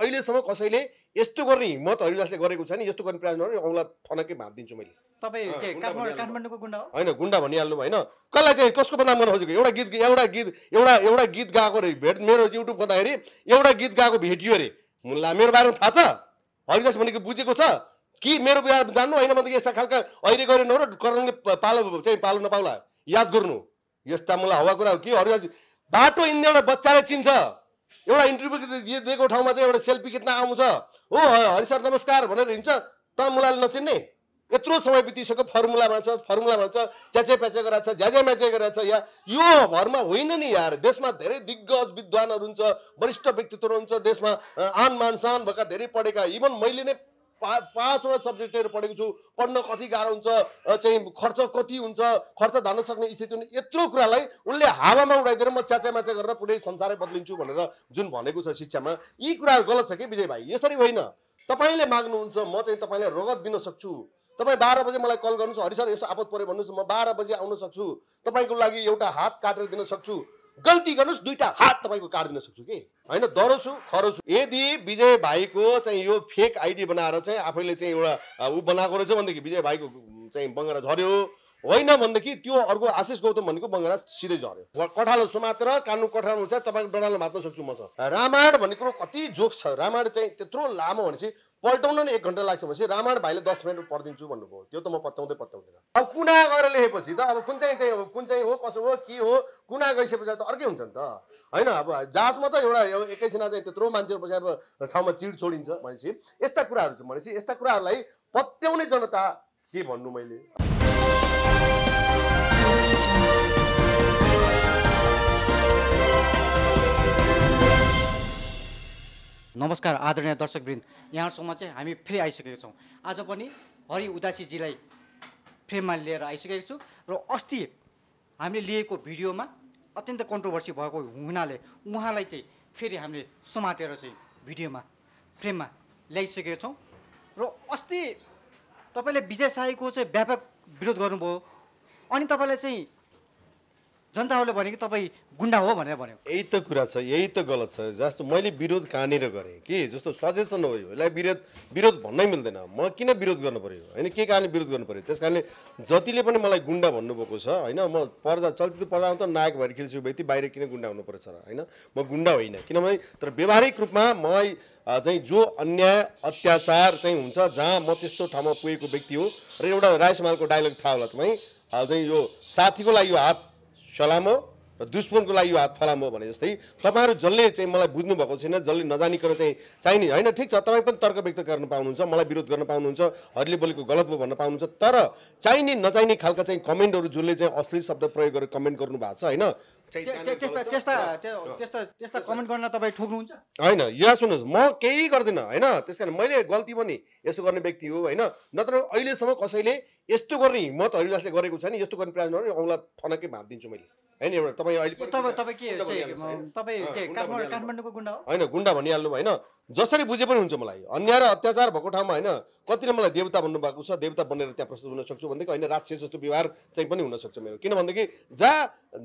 अहिलेसम्म कसैले यस्तो गर्ने हिम्मत हरिदासले गरेको छ नि यस्तो गर्ने प्रयास नगर्नु औँला भात दिन्छु मैले होइन गुन्डा भनिहाल्नु होइन कसलाई चाहिँ कसको बदनाम गर्न खोजेको एउटा गीत एउटा गीत एउटा एउटा गीत गाएको अरे भेट मेरो युट्युब गर्दाखेरि एउटा गीत गाएको भेटियो अरे मुला मेरो बारेमा थाहा छ हरिदास भनेको बुझेको छ कि मेरो बिहा जान्नु होइन भनेदेखि यस्ता खालका अहिले गरेन र करणले पालो चाहिँ पालो नपाउला याद गर्नु यस्ता मलाई हवा कुरा हो कि हरिदास बाटो इन्डियाबाट बच्चाले चिन्छ एउटा इन्टरभ्यू दिएको ठाउँमा चाहिँ एउटा सेल्फी कितना आउँछ हो हरि सर नमस्कार भनेर हिँड्छ त मुलाले नचिन्ने यत्रो समय बितिसक्यो फर्मुला भन्छ फर्मुला भन्छ च्याचे प्याचे गराएको छ ज्याज्या म्याचे गराएको छ या यो भरमा होइन नि यार देशमा धेरै दिग्गज विद्वानहरू हुन्छ वरिष्ठ व्यक्तित्वहरू हुन्छ देशमा आन मान सान भएका धेरै पढेका इभन मैले नै पाँच पाँचवटा सब्जेक्टहरू पढेको छु पढ्न कति गाह्रो हुन्छ चाहिँ खर्च कति हुन्छ खर्च धान्न सक्ने स्थिति हुने यत्रो कुरालाई उसले हावामा उडाइदिएर म माच्या गरेर पुरै संसारै बद्लिन्छु भनेर जुन भनेको छ शिक्षामा यी कुराहरू गलत छ कि विजय भाइ यसरी होइन तपाईँले माग्नुहुन्छ म चाहिँ तपाईँलाई रगत दिन सक्छु तपाईँ बाह्र बजे मलाई कल गर्नुहोस् हरि सर यस्तो आपत पऱ्यो भन्नुहोस् म बाह्र बजे आउन सक्छु तपाईँको लागि एउटा हात काटेर दिन सक्छु गल्ती गर्नुहोस् दुईवटा हात तपाईँको काटिदिन सक्छु कि होइन डरो छु यदि विजय भाइको चाहिँ यो फेक आइडी बनाएर चाहिँ आफैले चाहिँ एउटा ऊ बनाएको रहेछ भनेदेखि विजय भाइको चाहिँ बङ्गरा झऱ्यो होइन भनेदेखि त्यो अर्को आशिष गौतम भनेको बङ्गला सिधै झऱ्यो कठालो मात्र कानुन कठालो हुन्छ तपाईँको डडालो मात्र सक्छु म मसँग रामायण भन्ने कुरो कति जोक्स छ रामायण चाहिँ त्यत्रो लामो भनेपछि पल्टाउन नै एक घन्टा लाग्छ भनेपछि रामायण भाइले दस मिनट पढिदिन्छु भन्नुभयो त्यो त म पत्याउँदै पत्याउँदिनँ अब कुना गएर लेखेपछि त अब कुन चाहिँ चाहिँ हो कुन चाहिँ हो कसो हो के हो कुना गइसकेपछि त अर्कै हुन्छ नि त होइन अब जाँचमा त एउटा एकैछिन चाहिँ त्यत्रो मान्छे बसेर ठाउँमा चिड छोडिन्छ भनेपछि यस्ता कुराहरू छ भनेपछि यस्ता कुराहरूलाई पत्याउने जनता के भन्नु मैले नमस्कार आदरणीय दर्शकवृन्द यहाँहरूसँग चाहिँ हामी फेरि आइसकेको छौँ आज पनि हरि उदासीजीलाई फ्रेममा लिएर आइसकेको छु र अस्ति हामीले लिएको भिडियोमा अत्यन्त कन्ट्रोभर्सी भएको हुनाले उहाँलाई चाहिँ फेरि हामीले समातेर चाहिँ भिडियोमा फ्रेममा ल्याइसकेको छौँ र अस्ति तपाईँले विजय साईको चाहिँ व्यापक विरोध गर्नुभयो अनि तपाईँलाई चाहिँ जनताहरूले भने कि तपाईँ गुन्डा हो भनेर भन्यो यही त कुरा छ यही त गलत छ जस्तो मैले विरोध कहाँनिर गरेँ कि जस्तो सजेसन हो यसलाई विरोध विरोध भन्नै मिल्दैन म किन विरोध गर्नु पऱ्यो होइन के कारणले विरोध गर्नु पऱ्यो त्यस कारणले जतिले पनि मलाई गुन्डा भन्नुभएको छ होइन म पर्दा चलचित्र पर्दामा त नायक भएर खेल्छु व्यक्ति बाहिर किन गुन्डा हुनु पर्छ र होइन म गुन्डा होइन किनभने तर व्यवहारिक रूपमा मलाई चाहिँ जो अन्याय अत्याचार चाहिँ हुन्छ जहाँ म त्यस्तो ठाउँमा पुगेको व्यक्ति हो र एउटा राय समालको डायलग थाहा होला तपाईँ चाहिँ यो साथीको लागि यो हात फलामो र दुश्मनको लागि यो हात फलामो भने जस्तै तपाईँहरू जसले चाहिँ मलाई बुझ्नु भएको छैन जसले नजानिकन चाहिँ चाहिने होइन ठिक छ तपाईँ पनि तर्क व्यक्त गर्न पाउनुहुन्छ मलाई विरोध गर्न पाउनुहुन्छ हरिले बोलेको गलत भयो भन्न पाउनुहुन्छ तर चाहिने नचाहिने खालका चाहिँ कमेन्टहरू जसले चाहिँ असली शब्द प्रयोग गरेर कमेन्ट गर्नु भएको छ होइन होइन यहाँ सुन्नुहोस् म केही गर्दिनँ होइन त्यस कारण मैले गल्ती पनि यसो गर्ने व्यक्ति हो होइन नत्र अहिलेसम्म कसैले यस्तो गर्ने हिम्मत हरिदासले गरेको छ नि यस्तो गर्ने प्रयास नगर्ने औँला ठनक्कै दिन्छु मैले होइन एउटा तपाईँ अहिले होइन गुन्डा भनिहाल्नु होइन जसरी बुझे पनि हुन्छ मलाई अन्याय र अत्याचार भएको ठाउँमा होइन कतिले मलाई देवता भन्नुभएको छ देवता बनेर त्यहाँ प्रस्तुत हुन सक्छु भनेदेखि होइन राक्ष जस्तो व्यवहार चाहिँ पनि हुनसक्छ मेरो किनभनेदेखि जहाँ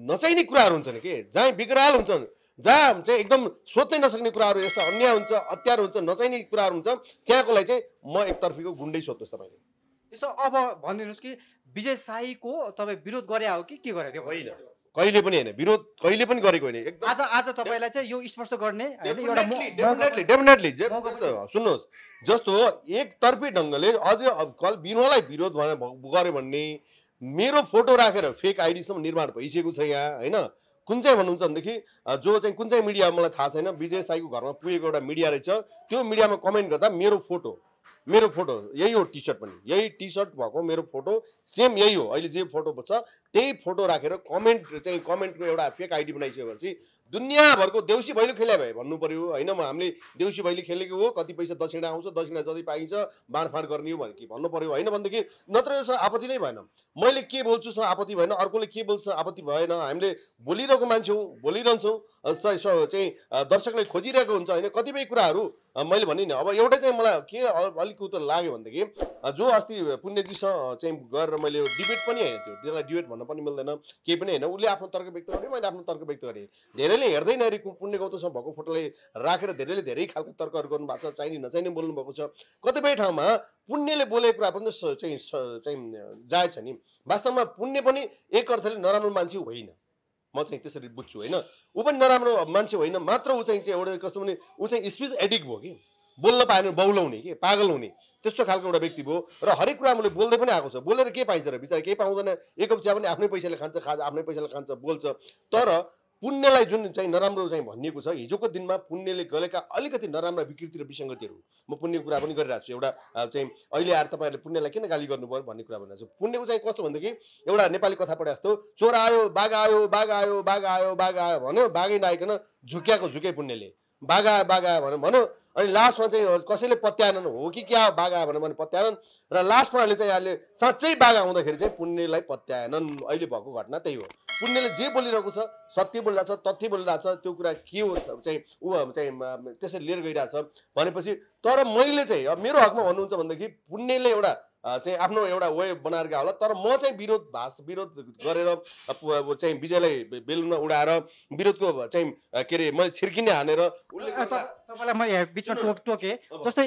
नचाहिने कुराहरू हुन्छन् कि जहाँ विकराल हुन्छन् जहाँ चाहिँ एकदम सोध्नै नसक्ने कुराहरू यस्तो अन्याय हुन्छ अत्यार हुन्छ नचाहिने कुराहरू हुन्छ त्यहाँको लागि चाहिँ म एकतर्फीको गुन्डै सोध्नुहोस् तपाईँले त्यसो अब भनिदिनुहोस् कि विजय साईको तपाईँ विरोध गरे हो कि के गरे होइन कहिले पनि होइन विरोध कहिले पनि गरेको होइन आज आज तपाईँलाई चाहिँ यो स्पर्श गर्ने डेफिनेटली डेफिनेटली सुन्नुहोस् जस्तो एकतर्फी ढङ्गले अझ कल बिनोलाई विरोध गऱ्यो भन्ने मेरो फोटो राखेर फेक आइडीसम्म निर्माण भइसकेको छ यहाँ होइन कुन चाहिँ भन्नुहुन्छ भनेदेखि जो चाहिँ कुन चाहिँ मिडिया मलाई थाहा छैन विजय साईको घरमा पुगेको एउटा मिडिया रहेछ त्यो मिडियामा कमेन्ट गर्दा मेरो फोटो मेरो फोटो यही हो टी सर्ट पनि यही टी सर्ट भएको मेरो फोटो सेम यही हो अहिले जे फोटो छ त्यही फोटो राखेर कमेन्ट चाहिँ कमेन्टको एउटा फेक आइडी बनाइसक्यो भनेपछि दुनियाँभरको देउसी भैलो खेल्या भए भन्नु पऱ्यो होइन म हामीले देउसी भैली खेलेको हो कति पैसा दक्षिणा आउँछ दक्षिणा जति पाइन्छ बाँडफाँड गर्ने हो भने कि भन्नु पऱ्यो होइन भनेदेखि नत्र यो आपत्ति नै भएन मैले के बोल्छु सर आपत्ति भएन अर्कोले के बोल्छ आपत्ति भएन हामीले बोलिरहेको मान्छे हौ बोलिरहन्छौँ चाहिँ दर्शकले खोजिरहेको हुन्छ होइन कतिपय कुराहरू मैले भने नि अब एउटा चाहिँ मलाई के अलिक उता लाग्यो भनेदेखि जो अस्ति पुण्यजीसँग चाहिँ गरेर मैले डिबेट पनि होइन त्यो त्यसलाई डिबेट भन्न पनि मिल्दैन केही पनि होइन उसले आफ्नो तर्क व्यक्त गरेँ मैले आफ्नो तर्क व्यक्त गरेँ धेरैले हेर्दैन अरे पुण्य गौतमसँग भएको फोटोलाई राखेर धेरैले धेरै खालको तर्कहरू गर्नुभएको छ चाहिने नचाहिने बोल्नु भएको छ कतिपय ठाउँमा पुण्यले बोलेको कुरा पनि चाहिँ चाहिँ जायज छ नि वास्तवमा पुण्य पनि एक अर्थले नराम्रो मान्छे होइन म चाहिँ त्यसरी बुझ्छु होइन ऊ पनि नराम्रो मान्छे होइन मात्र ऊ चाहिँ एउटा कस्तो भने ऊ चाहिँ स्पिच एडिक्ट भयो कि बोल्न पाएन बौलाउने कि पागल हुने त्यस्तो खालको एउटा व्यक्ति भयो र हरेक कुरा मैले बोल्दै पनि आएको छ बोलेर के पाइन्छ र बिचरा केही पाउँदैन एक चिया पनि आफ्नै पैसाले खान्छ खा आफ्नै पैसाले खान्छ बोल्छ तर पुण्यलाई जुन चाहिँ नराम्रो चाहिँ भनिएको छ हिजोको दिनमा पुण्यले गरेका अलिकति नराम्रा विकृति र विसङ्गतिहरू म पुण्यको कुरा पनि गरिरहेको छु एउटा चाहिँ अहिले आएर तपाईँहरूले पुण्यलाई किन गाली गर्नु पऱ्यो भन्ने कुरा भनिरहेको छु पुण्यको चाहिँ कस्तो भनेदेखि एउटा नेपाली कथा पढे जस्तो चोर आयो बाघ आयो बाघ आयो बाघ आयो बाघ आयो भन्यो बाघै नआइकन झुक्याएको झुके पुण्यले बाघ आयो बाघ आयो भन्यो भन्यो अनि लास्टमा चाहिँ कसैले पत्याएनन् हो कि क्या बाघ आयो भनेर भने पत्याएनन् र लास्टमा अहिले चाहिँ अहिले साँच्चै बाघ आउँदाखेरि चाहिँ पुण्यलाई पत्याएनन् अहिले भएको घटना त्यही हो पुण्यले जे बोलिरहेको छ सत्य बोलिरहेको छ तथ्य बोलिरहेको छ त्यो कुरा के हो चाहिँ ऊ चाहिँ त्यसरी लिएर गइरहेछ भनेपछि तर मैले चाहिँ अब मेरो हकमा भन्नुहुन्छ भनेदेखि पुण्यले एउटा चाहिँ आफ्नो एउटा वे बनाएर गएको होला तर म चाहिँ विरोध भाष विरोध गरेर चाहिँ विजयलाई बेलुनमा उडाएर विरोधको चाहिँ के अरे मैले छिर्किने हानेर उसले तपाईँलाई म बिचमा टोक टोकेँ जस्तै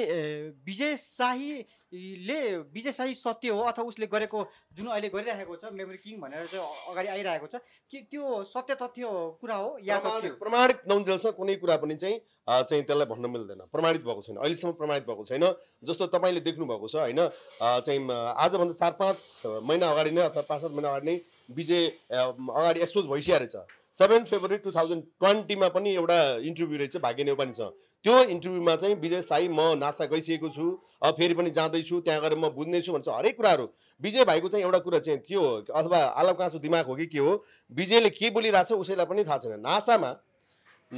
विजय शाहीले विजय शाही सत्य हो अथवा उसले गरेको जुन अहिले गरिरहेको छ मेमोरी किङ भनेर चाहिँ अगाडि आइरहेको छ कि त्यो सत्य तथ्य कुरा हो या प्रमाणित नहुन्जेलसम्म कुनै कुरा पनि चाहिँ चाहिँ त्यसलाई भन्न मिल्दैन प्रमाणित भएको छैन अहिलेसम्म प्रमाणित भएको छैन जस्तो तपाईँले देख्नु भएको छ होइन चाहिँ आजभन्दा चार पाँच महिना अगाडि नै अथवा पाँच सात महिना अगाडि नै विजय अगाडि एक्सपोज भइसकेको रहेछ सेभेन फेब्रुअरी टु थाउजन्ड ट्वेन्टीमा पनि एउटा इन्टरभ्यू रहेछ भाग्य छ त्यो इन्टरभ्यूमा चाहिँ विजय साई म नासा गइसकेको छु अब फेरि पनि जाँदैछु त्यहाँ गएर म बुझ्नेछु भन्छ हरेक कुराहरू विजय भाइको चाहिँ एउटा कुरा चाहिँ के हो अथवा आलो काँचो दिमाग हो कि के हो विजयले के बोलिरहेको छ उसैलाई पनि थाहा छैन नासामा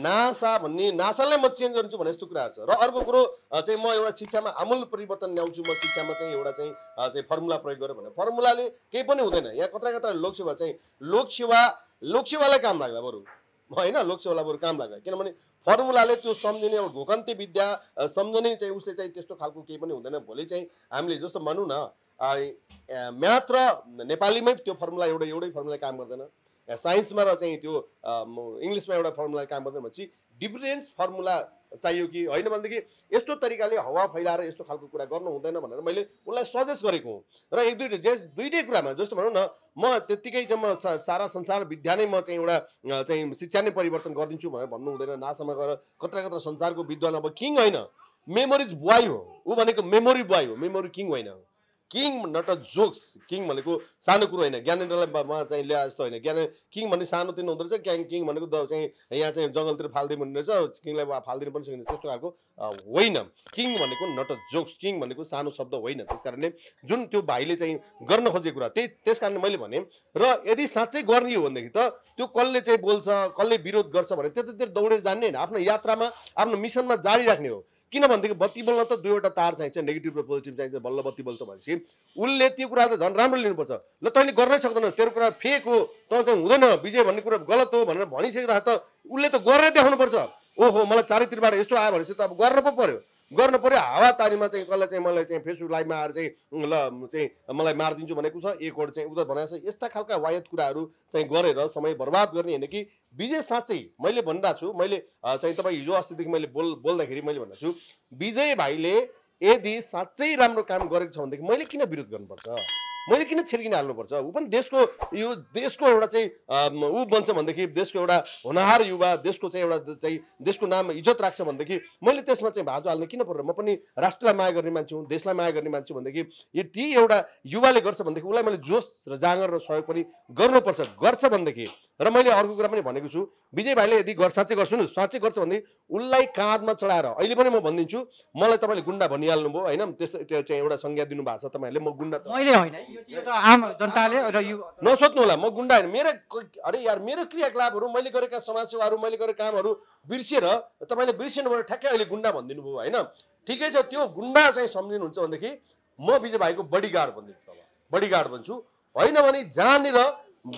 नासा भन्ने नासालाई म चेन्ज गर्छु भने यस्तो कुराहरू छ र अर्को कुरो चाहिँ म एउटा शिक्षामा आमूल परिवर्तन ल्याउँछु म शिक्षामा चाहिँ एउटा चाहिँ चाहिँ फर्मुला प्रयोग गरेँ भने फर्मुलाले केही पनि हुँदैन यहाँ कता कता लोकसेवा चाहिँ लोकसेवा लोकसेवालाई काम लाग्ला बरु होइन लोकसेवालाई बरु काम लाग्ला किनभने फर्मुलाले त्यो सम्झिने अब घोकन्ती विद्या सम्झने चाहिँ उसले चाहिँ त्यस्तो खालको केही पनि हुँदैन भोलि चाहिँ हामीले जस्तो भनौँ न म्याथ र नेपालीमै त्यो फर्मुला एउटा एउटै फर्मुला काम गर्दैन साइन्समा र चाहिँ त्यो इङ्ग्लिसमा एउटा फर्मुला काम गर्दैन भनेपछि डिफरेन्स फर्मुला चाहियो कि होइन भनेदेखि यस्तो तरिकाले हावा फैलाएर यस्तो खालको कुरा गर्नु हुँदैन भनेर मैले उसलाई सजेस्ट गरेको हुँ र एक दुईवटा जे दुइटै कुरामा जस्तो भनौँ न म त्यत्तिकै चाहिँ म सारा संसार विद्या नै म चाहिँ एउटा चाहिँ शिक्षा नै परिवर्तन गरिदिन्छु भनेर भन्नु हुँदैन नासामा गएर कत्रा कत्रा संसारको विद्वान अब किङ होइन मेमोरिज बोय हो ऊ भनेको मेमोरी बोय हो मेमोरी किङ होइन हो king not a jokes king भनेको सानो कुरो होइन ज्ञानेन्द्रलाई चाहिँ ल्या जस्तो होइन ज्ञाने किङ भन्ने सानो तिनो हुँदो रहेछ क्याङ किङ भनेको चाहिँ यहाँ चाहिँ जङ्गलतिर फालिदिनु हुने रहेछ किङलाई फालिदिनु पनि सकिन्छ त्यस्तो खालको होइन किङ भनेको नट अ जोक्स किङ भनेको सानो शब्द होइन त्यस कारणले जुन त्यो भाइले चाहिँ गर्न खोजेको कुरा त्यही त्यस कारणले मैले भने र यदि साँच्चै गर्ने हो भनेदेखि त त्यो कसले चाहिँ बोल्छ कसले विरोध गर्छ भने त्यतातिर दौडेर जान्ने होइन आफ्नो यात्रामा आफ्नो मिसनमा जारी राख्ने हो किनभनेदेखि बत्ती बल्न त दुईवटा तार चाहिन्छ नेगेटिभ र पोजिटिभ चाहिन्छ बल्ल बत्ती बल्छ भनेपछि उसले त्यो कुरा त झन् राम्रो लिनुपर्छ ल तैँले गर्नै सक्दैन तेरो कुरा फेक हो त चाहिँ हुँदैन विजय भन्ने कुरा गलत हो भनेर भनिसक्दा त उसले त गरेर देखाउनुपर्छ ओहो मलाई चारैतिरबाट यस्तो आयो भनेपछि त अब गर्न पो पऱ्यो गर्नु पऱ्यो हावा तारीमा चाहिँ कसलाई चाहिँ मलाई चाहिँ फेसबुक लाइभमा आएर चाहिँ ल चाहिँ मलाई मारिदिन्छु भनेको छ एकवटा चाहिँ उता भनेको छ यस्ता खालका वायत कुराहरू चाहिँ गरेर समय बर्बाद गर्ने होइन कि विजय साँच्चै मैले भनिरहेको छु मैले चाहिँ तपाईँ हिजो अस्तिदेखि मैले बोल बोल्दाखेरि मैले भन्दा छु विजय भाइले यदि साँच्चै राम्रो काम गरेको छ भनेदेखि मैले किन विरोध गर्नुपर्छ मैले किन छिर्किन हाल्नुपर्छ ऊ पनि देशको यो देशको एउटा चाहिँ ऊ बन्छ भनेदेखि देशको एउटा होनहार युवा देशको चाहिँ एउटा चाहिँ देशको नाम इज्जत राख्छ भनेदेखि मैले त्यसमा चाहिँ भाजु हाल्नु किन पर्यो म पनि राष्ट्रलाई माया गर्ने मान्छे हुँ देशलाई माया गर्ने मान्छे भनेदेखि यति एउटा युवाले गर्छ भनेदेखि उसलाई मैले जोस र जाँगर र सहयोग पनि गर्नुपर्छ गर्छ भनेदेखि र मैले अर्को कुरा पनि भनेको छु विजय भाइले यदि गर् साँच्चै गर्छु नि साँच्चै गर्छ भने उसलाई काँधमा चढाएर अहिले पनि म भनिदिन्छु मलाई तपाईँले गुन्डा भनिहाल्नु भयो होइन त्यस्तो चाहिँ एउटा संज्ञा दिनुभएको छ तपाईँहरूले म गुन्डा मैले होइन आम जनताले र यो नसोध्नु होला म गुन्डा होइन मेरो अरे यार मेरो क्रियाकलापहरू मैले गरेका समाजसेवाहरू मैले गरेका कामहरू बिर्सिएर तपाईँले बिर्सिनुबाट ठ्याक्कै अहिले गुन्डा भनिदिनु भयो होइन ठिकै छ त्यो गुन्डा चाहिँ सम्झिनुहुन्छ भनेदेखि म विजय भाइको बडी गार्ड भनिदिन्छु अब बडी गार्ड भन्छु होइन भने जहाँनिर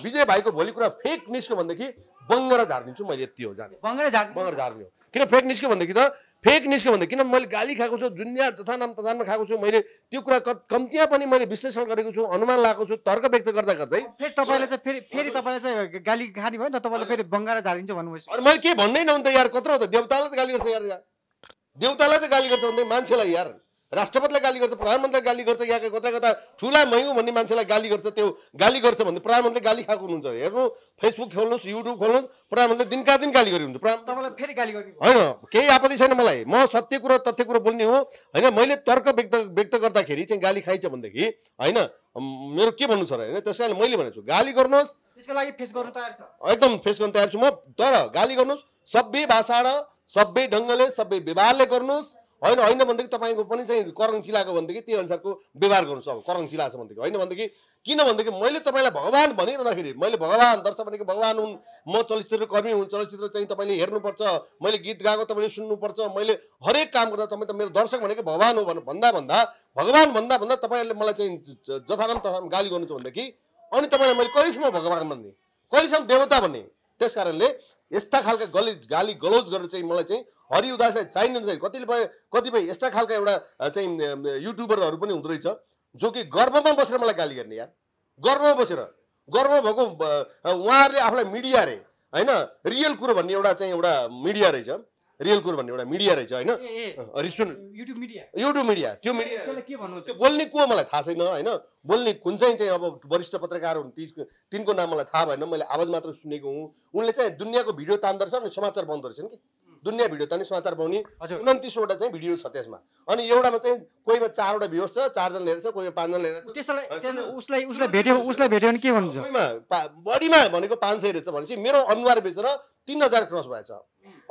विजय भाइको भोलि कुरा फेक निस्क्यो भनेदेखि बङ्गरा झारिदिन्छु मैले यति हो जाने बङ्गरा झार बङ्गरा झार्ने हो किन फेक निस्क्यो भनेदेखि त फेक निस्क्यो भने किन मैले गाली खाएको छु दुनियाँ तथा नाम तथानमा खाएको छु मैले त्यो कुरा कम्तीमा पनि मैले विश्लेषण गरेको छु अनुमान लगाएको छु तर्क व्यक्त गर्दा गर्दै फेरि तपाईँले चाहिँ फेरि फेरि तपाईँलाई चाहिँ गाली खाने भयो नि त तपाईँले फेरि बङ्गाल झारिन्छ भन्नुभयो अनि मैले के भन्नै नहुन् त यार कत्रो त देउतालाई त गाली गर्छ यार देउतालाई त गाली गर्छ भन्दै मान्छेलाई यार राष्ट्रपतिलाई गाली गर्छ प्रधानमन्त्रीलाई गाली गर्छ यहाँका कता कता ठुला मै भन्ने मान्छेलाई गाली गर्छ त्यो गाली गर्छ भन्ने प्रधानमन्त्रीले गाली खाएको हुनुहुन्छ हेर्नु फेसबुक खोल्नुहोस् युट्युब खोल्नुहोस् प्रधानमन्त्री दिनका दिन गाली गरिनुहुन्छ हुन्छ होइन केही आपत्ति छैन मलाई म सत्य कुरो तथ्य कुरो बोल्ने हो होइन मैले तर्क व्यक्त व्यक्त गर्दाखेरि चाहिँ गाली खाइन्छ भनेदेखि होइन मेरो के भन्नु छ र होइन त्यस कारणले मैले भनेको छु गाली गर्नुहोस् एकदम फेस गर्नु तयार छु म तर गाली गर्नुहोस् सबै भाषा र सबै ढङ्गले सबै व्यवहारले गर्नुहोस् होइन होइन भनेदेखि तपाईँको पनि चाहिँ करङ चिलाएको भनेदेखि त्यही अनुसारको व्यवहार गर्नु अब करङ चिलाएको छ भनेदेखि होइन भनेदेखि किन भनेदेखि मैले तपाईँलाई भगवान् भनिरहँदाखेरि मैले भगवान् दर्शक भनेको भगवान् हुन् म चलचित्र कर्मी हुन् चलचित्र चाहिँ तपाईँले हेर्नुपर्छ मैले गीत गाएको तपाईँले सुन्नुपर्छ मैले हरेक काम गर्दा तपाईँ त मेरो दर्शक भनेको भगवान् हो भनेर भन्दा भन्दा भगवान् भन्दा भन्दा तपाईँहरूले मलाई चाहिँ जथाराम तथा गाली गर्नुहुन्छ भनेदेखि अनि तपाईँलाई मैले कहिलेसम्म भगवान् भन्ने कहिलेसम्म देवता भन्ने त्यस कारणले यस्ता खालका गली गाली गलोज गरेर चाहिँ मलाई चाहिँ हरि उदासलाई चाहिने चाहिँ कतिपय कतिपय यस्ता खालका एउटा चाहिँ युट्युबरहरू पनि हुँदो रहेछ जो कि गर्वमा बसेर मलाई गाली गर्ने यार गर्वमा बसेर गर्व भएको उहाँहरूले आफूलाई मिडिया रे होइन रियल कुरो भन्ने एउटा चाहिँ एउटा मिडिया रहेछ रियल कुरो भन्ने एउटा मिडिया रहेछ होइन युट्युब मिडिया त्यो मिडिया बोल्ने को मलाई थाहा छैन होइन बोल्ने कुन चाहिँ चाहिँ अब वरिष्ठ पत्रकार हुन् ती तिनको नाम मलाई थाहा भएन मैले आवाज मात्र सुनेको हुँ उनले चाहिँ दुनियाँको भिडियो तान्दो रहेछ अनि समाचार बन्द रहेछन् कि दुनियाँ भिडियो तान्ने समाचार बनाउने उन्तिसवटा चाहिँ भिडियो छ त्यसमा अनि एउटामा चाहिँ कोहीमा चारवटा भ्युज छ चारजना लिएर छ कोहीमा पाँचजना छ त्यसलाई उसलाई उसलाई भेट्यो उसलाई भेट्यो भने के भन्नुहुन्छ बढीमा भनेको पाँच सय रहेछ भनेपछि मेरो अनुहार बेचेर तिन हजार क्रस भएछ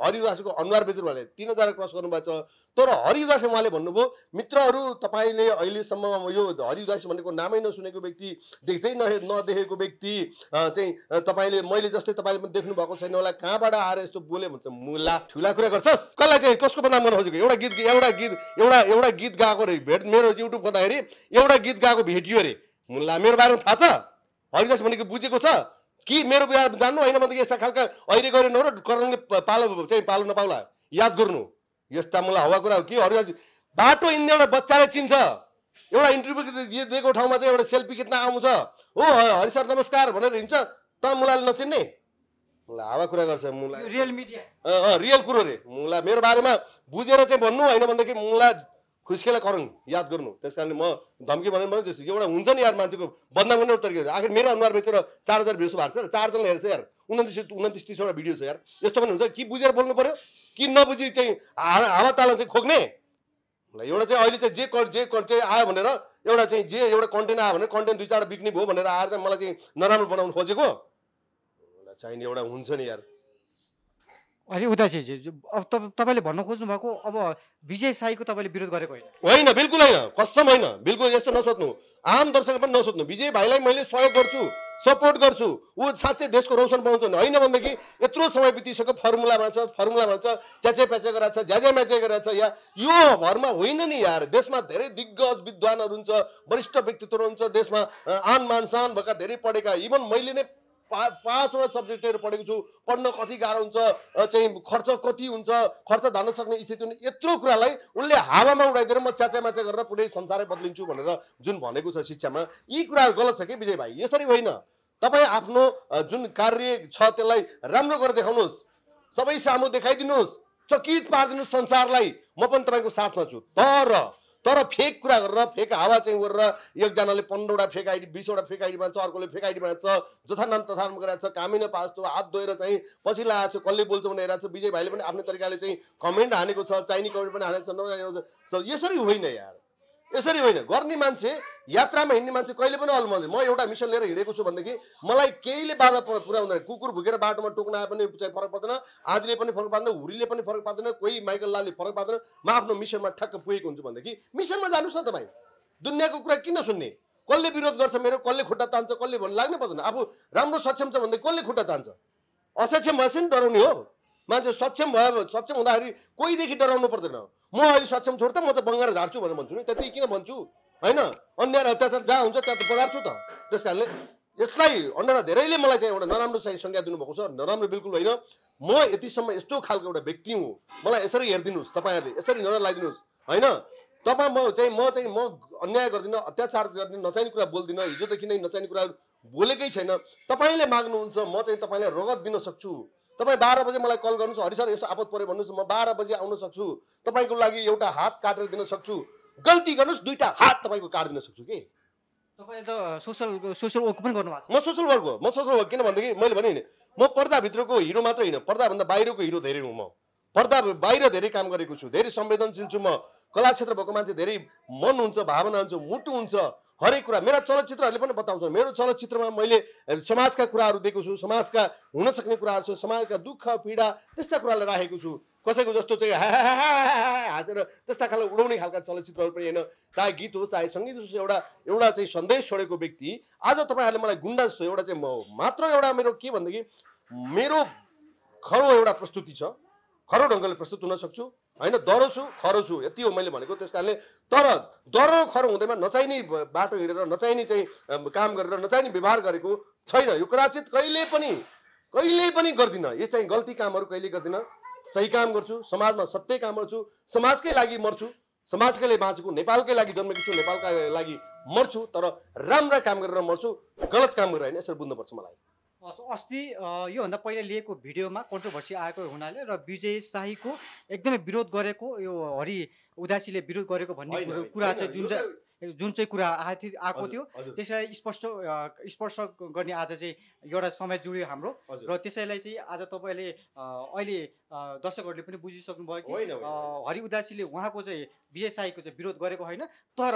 हरिदासको अनुहार बेचेर उहाँले तिन हजार क्रस गर्नुभएको छ तर हरिदासले उहाँले भन्नुभयो मित्रहरू तपाईँले अहिलेसम्म यो हरिदास भनेको नामै नसुनेको व्यक्ति देख्दै नहे नदेखेको व्यक्ति चाहिँ तपाईँले मैले जस्तै तपाईँले पनि देख्नु भएको छैन होला कहाँबाट आएर यस्तो बोले भन्छ मुला ठुला कुरा गर्छस् कसलाई चाहिँ कसको बदनाम गर्न खोजेको एउटा गीत एउटा गीत एउटा एउटा गीत गाएको अरे भेट मेरो युट्युब गर्दाखेरि एउटा गीत गाएको भेटियो अरे मुला मेरो बारेमा थाहा छ हरिदास भनेको बुझेको छ कि मेरो बिहा जान्नु होइन भनेदेखि यस्ता खालका अहिले गरेन र करणले पालो चाहिँ पालो नपाउला याद गर्नु यस्ता मलाई हावा कुरा हो कि हरियो बाटो हिँड्ने एउटा बच्चाले चिन्छ एउटा इन्टरभ्यू दिएको ठाउँमा चाहिँ एउटा सेल्फी कितना आउँछ हो हरि सर नमस्कार भनेर हिँड्छ त मुलाले नचिन्ने मलाई हावा कुरा गर्छ मुला रियल मिडिया रियल कुरो रे मुला मेरो बारेमा बुझेर चाहिँ भन्नु होइन भनेदेखि मुला खुस्केलाई करङ याद गर्नु त्यस कारणले म धम्की भनेर भने जस्तो एउटा हुन्छ नि यार मान्छेको बदनाम गर्ने एउटा तरिका आखिर मेरो अनुहार बेचेर चार हजार भ्युस भएको छ र चारजना हेर्छ यार उन्तिस उन्तिस तिसवटा भिडियो छ यार यस्तो पनि हुन्छ कि बुझेर बोल्नु पऱ्यो कि नबुझी चाहिँ हावा हावा ताला चाहिँ खोक्ने एउटा चाहिँ अहिले चाहिँ जे कट जे कट चाहिँ आयो भनेर एउटा चाहिँ जे एउटा कन्टेन्ट आयो भने कन्टेन्ट दुई चारवटा बिक्ने भयो भनेर आएर चाहिँ मलाई चाहिँ नराम्रो बनाउनु खोजेको चाहिने एउटा हुन्छ नि यार अलिक उदासी अब तपाईँले भन्न खोज्नु भएको अब विजय साईको तपाईँले विरोध गरेको होइन होइन बिल्कुल होइन कसम होइन बिल्कुल यस्तो नसोध्नु आम दर्शकले पनि नसोध्नु विजय भाइलाई मैले सहयोग गर्छु सपोर्ट गर्छु ऊ साँच्चै देशको रोशन रोसन पाउँछन् होइन भनेदेखि यत्रो समय बितिसक्यो फर्मुलामा छ फर्मुलामा छ च्याचे प्याचे गरेर छ ज्याजे म्याचे गरेर छ या यो भरमा होइन नि यार देशमा धेरै दिग्गज विद्वानहरू हुन्छ वरिष्ठ व्यक्तित्वहरू हुन्छ देशमा आन मान सान भएका धेरै पढेका इभन मैले नै पाँचवटा सब्जेक्टहरू पढेको छु पढ्न कति गाह्रो हुन्छ चाहिँ खर्च कति हुन्छ खर्च धान्न सक्ने स्थिति हुने यत्रो कुरालाई उनले हावामा उडाइदिएर म च्याचा माचा गरेर पुरै संसारै बदलिन्छु भनेर जुन भनेको छ शिक्षामा यी कुराहरू गलत छ कि विजय भाइ यसरी होइन तपाईँ आफ्नो जुन कार्य छ त्यसलाई राम्रो गरेर देखाउनुहोस् सबै सामु देखाइदिनुहोस् चकित पारिदिनुहोस् संसारलाई म पनि तपाईँको साथमा छु तर तर फेक कुरा गरेर फेक हावा चाहिँ गरेर एकजनाले पन्ध्रवटा फेक आइडी बिसवटा फेक आइडी बनाउँछ अर्कोले फेक आइडी बनाएको छ जथानाम तथानाम गराएको छ कामै नपास्तो हात धोएर चाहिँ पछि लगाएको छ कसले बोल्छ भनेर छ विजय भाइले पनि आफ्नो तरिकाले चाहिँ कमेन्ट हानेको छ चाइनिज कमेन्ट पनि हानेको छ यसरी होइन यार यसरी होइन गर्ने मान्छे यात्रामा हिँड्ने मान्छे कहिले पनि अल्म म एउटा मिसन लिएर हिँडेको छु भनेदेखि मलाई केहीले बाधा पुऱ्याउँदैन कुकुर भुकेर बाटोमा टोक्न आए पनि चाहिँ फरक पर्दैन आधीले पनि फरक पार्दैन हुरीले पनि फरक पार्दैन कोही माइकल लालले फरक पार्दैन म आफ्नो मिसनमा ठक्क पुगेको हुन्छु भनेदेखि मिसनमा जानुहोस् न तपाईँ दुनियाँको कुरा किन सुन्ने कसले विरोध गर्छ मेरो कसले खुट्टा तान्छ कसले भन्नु लाग्नै पर्दैन आफू राम्रो सक्षम छ भन्दै कसले खुट्टा तान्छ असक्षम भएपछि डराउने हो मान्छे सक्षम भयो सक्षम हुँदाखेरि कोहीदेखि डराउनु पर्दैन म अहिले सक्षम छोड्दा म त बङ्गार झार्छु भनेर भन्छु नि त्यति किन भन्छु होइन अन्याय अत्याचार जहाँ हुन्छ त्यहाँ त बजार्छु त त्यस कारणले यसलाई अन्डा धेरैले मलाई चाहिँ एउटा नराम्रो चाहिँ संज्ञा दिनुभएको छ नराम्रो बिल्कुल होइन म यतिसम्म यस्तो खालको एउटा व्यक्ति हुँ मलाई यसरी हेरिदिनुहोस् तपाईँहरूले यसरी नजर लगाइदिनुहोस् होइन तपाईँ म चाहिँ म चाहिँ म अन्याय गर्दिनँ अत्याचार गर्ने नचाहिने कुरा बोल्दिनँ हिजोदेखि नै नचाहिने कुराहरू बोलेकै छैन तपाईँले माग्नुहुन्छ म चाहिँ तपाईँलाई रगत दिन सक्छु तपाईँ बाह्र बजे मलाई कल गर्नुहोस् हरि सर यस्तो आपत पऱ्यो भन्नुहोस् म बाह्र बजे आउन सक्छु तपाईँको लागि एउटा हात काटेर दिन सक्छु गल्ती गर्नुहोस् दुईवटा हात तपाईँको काटिदिन सक्छु कि सोसल वर्क पनि म सोसल वर्क हो म सोसल वर्क किन भनेदेखि मैले भने नि म पर्दाभित्रको हिरो मात्र होइन पर्दाभन्दा बाहिरको हिरो धेरै हुँ म पर्दा बाहिर धेरै काम गरेको छु धेरै संवेदनशील छु म कला क्षेत्र भएको मान्छे धेरै मन हुन्छ भावना हुन्छ मुटु हुन्छ हरेक कुरा मेरा चलचित्रहरूले पनि बताउँछ मेरो चलचित्रमा मैले समाजका कुराहरू दिएको छु समाजका हुन सक्ने कुराहरू छु समाजका दुःख पीडा त्यस्ता कुरालाई राखेको छु कसैको जस्तो चाहिँ हाँसेर त्यस्ता खालको उडाउने खालका चलचित्रहरू पनि होइन चाहे गीत होस् चाहे सङ्गीत होस् एउटा एउटा चाहिँ सन्देश छोडेको व्यक्ति आज तपाईँहरूले मलाई गुन्डा जस्तो एउटा चाहिँ म मात्र एउटा मेरो के भनेदेखि मेरो खरो एउटा प्रस्तुति छ खरो ढङ्गले प्रस्तुत हुन सक्छु होइन डरो छु खरो छु यति हो मैले भनेको त्यस कारणले तर डह्रो खरो हुँदैमा नचाहिने बाटो हिँडेर नचाहिने चाहिँ काम गरेर नचाहिने व्यवहार गरेको छैन यो कदाचित कहिले पनि कहिले पनि गर्दिनँ यो चाहिँ गल्ती कामहरू कहिले गर्दिनँ सही काम गर्छु समाजमा सत्य काम गर्छु समाजकै लागि मर्छु समाजकै लागि बाँचेको नेपालकै लागि जन्मेको छु नेपालका लागि मर्छु तर राम्रा काम गरेर मर्छु गलत काम गरेर होइन यसरी बुझ्नुपर्छ मलाई अस्ति योभन्दा पहिला लिएको भिडियोमा कन्ट्रोभर्सी आएको हुनाले र विजय शाहीको एकदमै विरोध गरेको यो हरि उदासीले विरोध गरेको भन्ने कुरा चाहिँ जुन चाहिँ जुन चाहिँ कुरा आएको थियो आएको थियो त्यसलाई स्पष्ट स्पर्श गर्ने आज चाहिँ एउटा समय जुड्यो हाम्रो र त्यसैलाई चाहिँ आज तपाईँले अहिले दर्शकहरूले पनि बुझिसक्नुभयो कि हरि उदासीले उहाँको चाहिँ विजय शाहीको चाहिँ विरोध गरेको होइन तर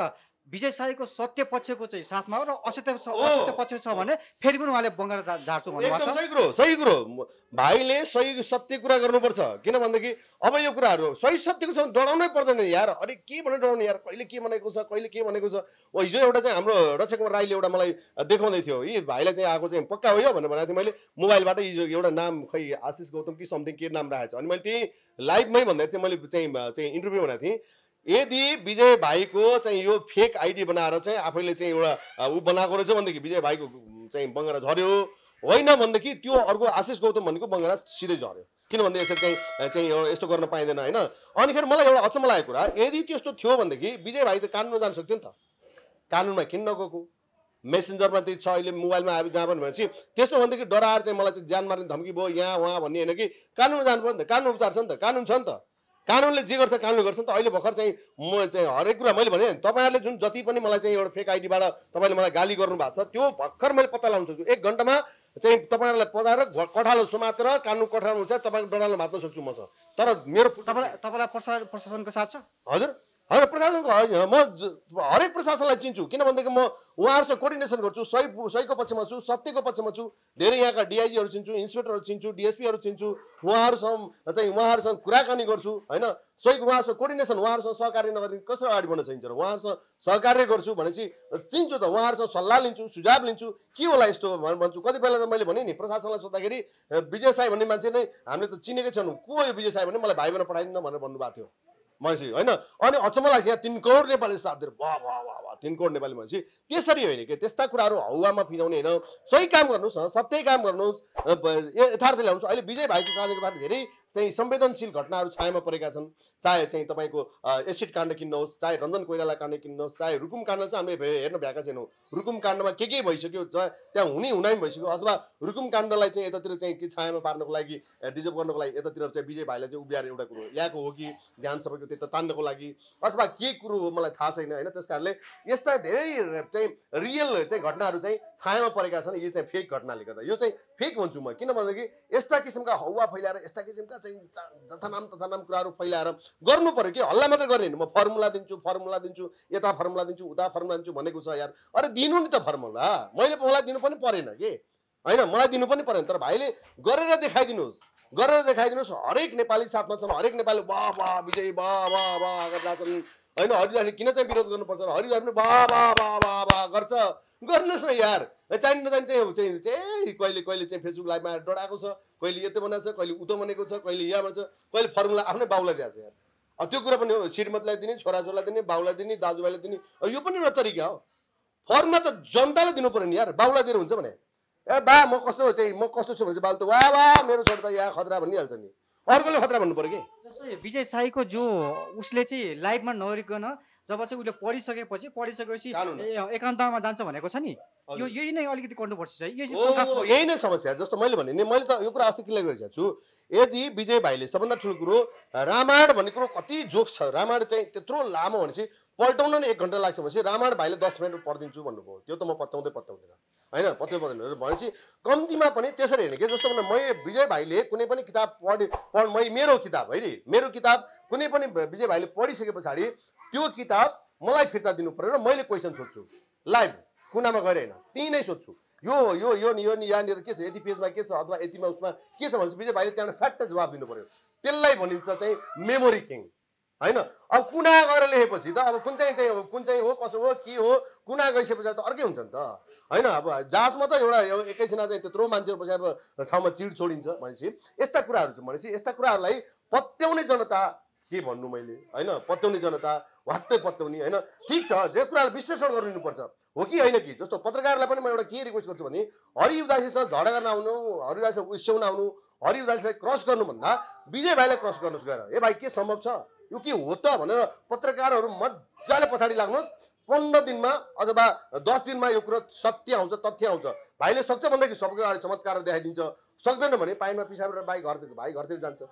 विजय साईको सत्य पक्षको चाहिँ साथमा र असत्य असत्य पक्ष छ भने फेरि पनि उहाँले बङ्गाल झार्छु भन्नुभएको सही कुरो सही कुरो भाइले सही सत्य कुरा गर्नुपर्छ किन भनेदेखि अब यो कुराहरू सही सत्यको छ डराउनै पर्दैन यार अरे के भने डराउने यार कहिले के भनेको छ कहिले के भनेको छ ओ हिजो एउटा चाहिँ हाम्रो कुमार राईले एउटा मलाई देखाउँदै थियो यी भाइलाई चाहिँ आएको चाहिँ पक्का हो यो भनेर भनेको थिएँ मैले मोबाइलबाट हिजो एउटा नाम खै आशिष गौतम कि समथिङ के नाम राखेको छ अनि मैले त्यहीँ लाइभमै भन्दा थिएँ मैले चाहिँ चाहिँ इन्टरभ्यू भनेको थिएँ यदि विजय भाइको चाहिँ यो फेक आइडी बनाएर चाहिँ आफैले चाहिँ एउटा ऊ बनाएको रहेछ भनेदेखि विजय भाइको चाहिँ बङ्गरा झऱ्यो होइन भनेदेखि त्यो अर्को आशिष गौतम भनेको बङ्गरा सिधै झऱ्यो किनभने यसरी चाहिँ चाहिँ यस्तो गर्न पाइँदैन होइन अनिखेरि मलाई एउटा अचम्म लागेको कुरा यदि त्यस्तो थियो भनेदेखि विजय भाइ त कानुनमा जान सक्थ्यो नि त कानुनमा किन नगएको मेसेन्जरमा त्यो छ अहिले मोबाइलमा आयो जहाँ पनि भनेपछि त्यस्तो भनेदेखि डराएर चाहिँ मलाई चाहिँ ज्यान मार्ने धम्की भयो यहाँ उहाँ भन्ने होइन कि कानुनमा जानु पर्यो नि त कानुन उपचार छ नि त कानुन छ नि त कानुनले जे गर्छ कानुनले गर्छ नि त अहिले भर्खर चाहिँ म चाहिँ हरेक कुरा मैले भने तपाईँहरूले जुन जति पनि मलाई चाहिँ एउटा फेक आइडीबाट तपाईँले मलाई गाली गर्नु भएको छ त्यो भर्खर मैले पत्ता लाउन सक्छु एक घन्टामा चाहिँ तपाईँहरूलाई पढाएर कठालो समातेर कानुन कठालो हुन्छ तपाईँको डडालो मात्र सक्छु मसँग तर मेरो तपाईँलाई तपाईँलाई प्रशासनको साथ छ हजुर होइन प्रशासनको म हरेक प्रशासनलाई चिन्छु किनभनेदेखि म उहाँहरूसँग कोर्डिनेसन गर्छु सही सहीको पक्षमा छु सत्यको पक्षमा छु धेरै यहाँका डिआइजीहरू चिन्छु इन्सपेक्टरहरू चिन्छु डिएसपीहरू चिन्छु उहाँहरूसँग चाहिँ उहाँहरूसँग कुराकानी गर्छु होइन सही उहाँहरूसँग कोर्डिनेसन उहाँहरूसँग सहकार्य नगरी कसरी अगाडि बढ्न सकिन्छ र उहाँहरूसँग सहकार्य गर्छु भनेपछि चिन्छु त उहाँहरूसँग सल्लाह लिन्छु सुझाव लिन्छु के होला यस्तो भन्छु कति बेला त मैले भने नि प्रशासनलाई सोद्धाखेरि विजय साई भन्ने मान्छे नै हामीले त चिनेकै छैनौँ को यो विजय साई भने मलाई भाइ बहिनी पठाइदिनु भनेर भन्नुभएको थियो मान्छे होइन अनि अचम्म लाग्छ यहाँ तिन करोड नेपाली साथ दिएर वाह वाह वाह वाह तिन करोड नेपाली मान्छे त्यसरी होइन कि त्यस्ता कुराहरू हावामा फिजाउने होइन सही काम गर्नुहोस् न सत्य काम गर्नुहोस् यथार्थ ल्याउनुहोस् अहिले विजय भाइको कार्यकर्ता धेरै चाहिँ संवेदनशील घटनाहरू छायामा परेका छन् चाहे चाहिँ तपाईँको एसिड काण्ड किन्नुहोस् चाहे रञ्जन कोइराला काण्ड किन्नुहोस् चाहे रुकुम काण्ड चाहिँ हामीले हेर्न भएका छैनौँ रुकुम काण्डमा के के भइसक्यो त्यहाँ हुने हुनाइ भइसक्यो अथवा रुकुम काण्डलाई चाहिँ यतातिर चाहिँ के छायामा पार्नको लागि डिजर्भ गर्नको लागि यतातिर चाहिँ विजय भाइलाई चाहिँ उभ्याएर एउटा कुरो ल्याएको हो कि ध्यान सबैको त्यता तान्नको लागि अथवा के कुरो हो मलाई थाहा छैन होइन त्यस कारणले यस्ता धेरै चाहिँ रियल चाहिँ घटनाहरू चाहिँ छायामा परेका छन् यो चाहिँ फेक घटनाले गर्दा यो चाहिँ फेक भन्छु म किन भन्दाखेरि यस्ता किसिमका हौवा फैलाएर यस्ता किसिमका चाहिँ जथानाम तथानाम कुराहरू फैलाएर गर्नु पऱ्यो कि हल्ला मात्रै गर्ने म फर्मुला दिन्छु फर्मुला दिन्छु यता फर्मुला दिन्छु उता फर्मुला दिन्छु भनेको छ यार अरे दिनु नि त फर्मुला मैले मलाई दिनु पनि परेन कि होइन मलाई दिनु पनि परेन तर भाइले गरेर देखाइदिनुहोस् गरेर देखाइदिनुहोस् हरेक नेपाली साथमा छन् हरेक नेपाली वाह वाह विजय वाह वाह वाह गर्दा छन् होइन हरिदासले किन चाहिँ विरोध गर्नुपर्छ र हरिदास पनि बा बा बा बा बा गर्छ गर्नुहोस् न यार चाहिने नचाहिने चाहिँ चाहिँ चाहिँ कहिले कहिले चाहिँ फेसबुक लाइभमा आएर डढाएको छ कहिले यतै बनाएको छ कहिले उतो बनेको छ कहिले यहाँ बनाएको छ कहिले फर्मुला आफ्नै बाउलाई दिएको छ यार त्यो कुरा पनि हो श्रीमतीलाई दिने छोराछोरालाई दिने बाउलाई दिने दाजुभाइलाई दिने यो पनि एउटा तरिका हो फर्मुला त जनतालाई दिनु पऱ्यो नि यार बाउलाई दिएर हुन्छ भने ए बा म कस्तो चाहिँ म कस्तो छु भने चाहिँ बाल त वा वा मेरो छोरा त यहाँ खतरा भनिहाल्छ नि अर्कोले खतरा भन्नु पऱ्यो कि विजय साईको जो उसले चाहिँ लाइभमा नरिकन जब चाहिँ उसले पढिसकेपछि पढिसकेपछि एकान्तमा जान्छ भनेको छ नि यो यही नै अलिकति कन्ट्रोभर्सी छ यही नै समस्या जस्तो मैले भने नि मैले त यो कुरा अस्ति क्लियर गरिसकेको छु यदि विजय भाइले सबभन्दा ठुलो कुरो रामायण भन्ने कुरो कति जोक्स छ रामायण चाहिँ त्यत्रो लामो भनेपछि पल्टाउन नै एक घन्टा लाग्छ भनेपछि रामायण भाइले दस मिनट पढिदिन्छु भन्नुभयो त्यो त म पत्याउँदै पत्याउँदिनँ होइन पत्याउँ पत्याउँदैन भनेपछि कम्तीमा पनि त्यसरी हेर्ने कि जस्तो भने मैले विजय भाइले कुनै पनि किताब पढे पढ मै मेरो किताब है मेरो किताब कुनै पनि विजय भाइले पढिसके पछाडि त्यो किताब मलाई फिर्ता दिनु पऱ्यो र मैले क्वेसन सोध्छु लाइभ कुनामा गएर होइन त्यहीँ नै सोध्छु यो यो यो नि यो नि यहाँनिर के छ यति पेजमा के छ अथवा यतिमा उसमा के छ भनेपछि विजय भाइले त्यहाँबाट फ्याक्ट जवाब दिनु पऱ्यो त्यसलाई भनिन्छ चाहिँ मेमोरी किङ होइन अब कुना गरेर लेखेपछि त अब कुन चाहिँ चाहिँ कुन चाहिँ हो कसो हो के हो कुना गइसकेपछि त अर्कै हुन्छ नि त होइन अब जाँचमा त एउटा एकैछिन चाहिँ त्यत्रो मान्छेहरू बसेर ठाउँमा चिड छोडिन्छ भनेपछि यस्ता कुराहरू छ भनेपछि यस्ता कुराहरूलाई पत्याउने जनता के भन्नु मैले होइन पत्याउने जनता वात्तै पत्याउने होइन ठिक छ जे कुराहरू विश्लेषण गरिनुपर्छ हो कि होइन कि जस्तो पत्रकारलाई पनि म एउटा के रिक्वेस्ट गर्छु भने हरि उदासीसँग झडा गर्न आउनु हरि उदासीसँग उस्याउन आउनु हरि उदासीलाई क्रस गर्नुभन्दा विजय भाइलाई क्रस गर्नुहोस् गएर ए भाइ के सम्भव छ यो के हो त भनेर पत्रकारहरू मजाले पछाडि लाग्नुहोस् पन्ध्र दिनमा अथवा दस दिनमा यो कुरो सत्य आउँछ तथ्य आउँछ भाइले सक्छ भन्दाखेरि सबैको अगाडि चमत्कार देखाइदिन्छ सक्दैन भने पाइनमा पिसाबेर भाइ घरतिर भाइ घरतिर जान्छ